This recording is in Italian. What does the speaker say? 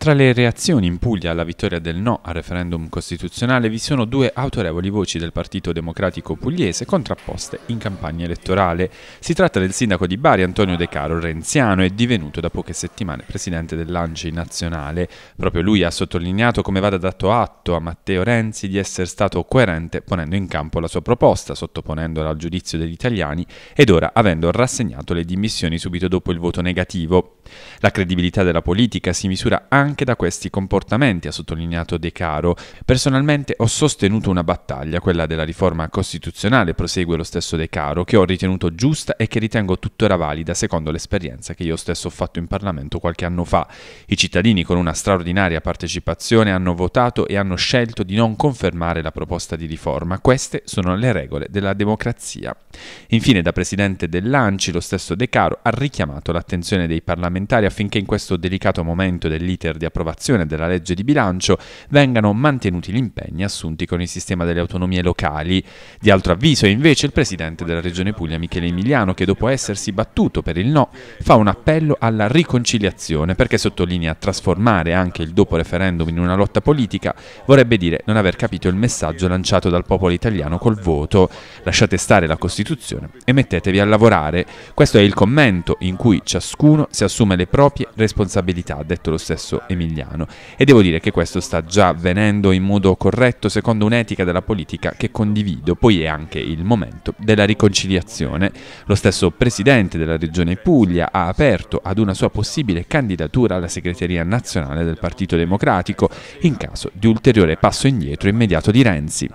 Tra le reazioni in Puglia alla vittoria del no al referendum costituzionale vi sono due autorevoli voci del Partito Democratico Pugliese contrapposte in campagna elettorale. Si tratta del sindaco di Bari Antonio De Caro, renziano e divenuto da poche settimane presidente dell'ANCI nazionale. Proprio lui ha sottolineato come vada dato atto a Matteo Renzi di essere stato coerente ponendo in campo la sua proposta, sottoponendola al giudizio degli italiani ed ora avendo rassegnato le dimissioni subito dopo il voto negativo. La credibilità della politica si misura anche da questi comportamenti, ha sottolineato De Caro. Personalmente ho sostenuto una battaglia, quella della riforma costituzionale, prosegue lo stesso De Caro, che ho ritenuto giusta e che ritengo tuttora valida secondo l'esperienza che io stesso ho fatto in Parlamento qualche anno fa. I cittadini con una straordinaria partecipazione hanno votato e hanno scelto di non confermare la proposta di riforma. Queste sono le regole della democrazia. Infine, da presidente dell'ANCI, lo stesso De Caro ha richiamato l'attenzione dei parlamentari a affinché in questo delicato momento dell'iter di approvazione della legge di bilancio vengano mantenuti gli impegni assunti con il sistema delle autonomie locali. Di altro avviso è invece il presidente della Regione Puglia Michele Emiliano che dopo essersi battuto per il no fa un appello alla riconciliazione perché sottolinea trasformare anche il dopo referendum in una lotta politica vorrebbe dire non aver capito il messaggio lanciato dal popolo italiano col voto. Lasciate stare la Costituzione e mettetevi a lavorare. Questo è il commento in cui ciascuno si assume le proprie proprie responsabilità, ha detto lo stesso Emiliano. E devo dire che questo sta già avvenendo in modo corretto secondo un'etica della politica che condivido, poi è anche il momento della riconciliazione. Lo stesso presidente della regione Puglia ha aperto ad una sua possibile candidatura alla segreteria nazionale del Partito Democratico in caso di ulteriore passo indietro immediato di Renzi.